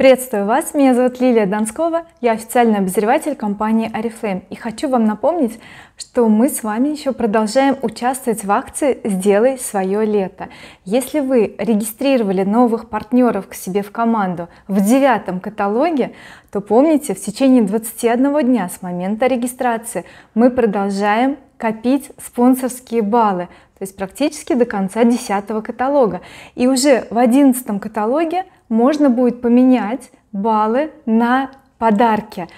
Приветствую вас, меня зовут Лилия Донскова, я официальный обозреватель компании Oriflame и хочу вам напомнить, что мы с вами еще продолжаем участвовать в акции «Сделай свое лето». Если вы регистрировали новых партнеров к себе в команду в девятом каталоге, то помните, в течение 21 дня с момента регистрации мы продолжаем копить спонсорские баллы то есть практически до конца 10 каталога и уже в 11 каталоге можно будет поменять баллы на подарки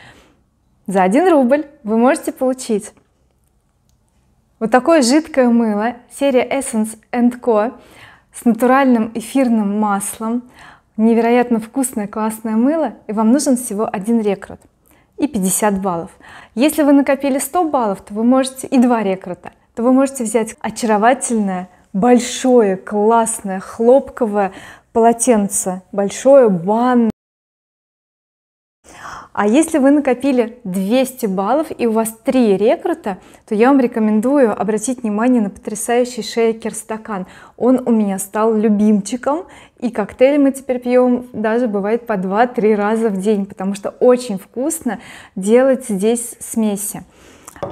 за 1 рубль вы можете получить вот такое жидкое мыло серия Essence Co с натуральным эфирным маслом невероятно вкусное классное мыло и вам нужен всего один рекрут и 50 баллов если вы накопили 100 баллов то вы можете и два рекрута то вы можете взять очаровательное большое классное хлопковое полотенце большое ванну а если вы накопили 200 баллов и у вас три рекрута то я вам рекомендую обратить внимание на потрясающий шейкер стакан он у меня стал любимчиком и коктейль мы теперь пьем даже бывает по 2-3 раза в день потому что очень вкусно делать здесь смеси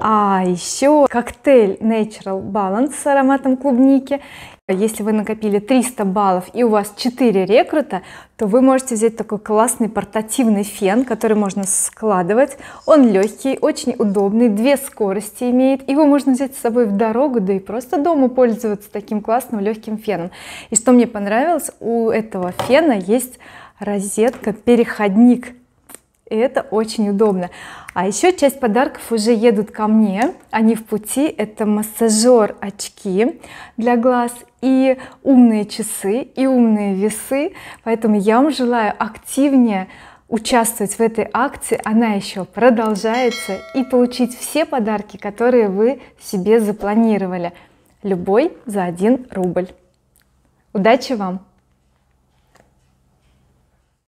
а еще коктейль Natural Balance с ароматом клубники если вы накопили 300 баллов и у вас 4 рекрута то вы можете взять такой классный портативный фен который можно складывать он легкий очень удобный две скорости имеет его можно взять с собой в дорогу да и просто дома пользоваться таким классным легким феном и что мне понравилось у этого фена есть розетка переходник и это очень удобно а еще часть подарков уже едут ко мне они в пути это массажер очки для глаз и умные часы и умные весы поэтому я вам желаю активнее участвовать в этой акции она еще продолжается и получить все подарки которые вы себе запланировали любой за 1 рубль удачи вам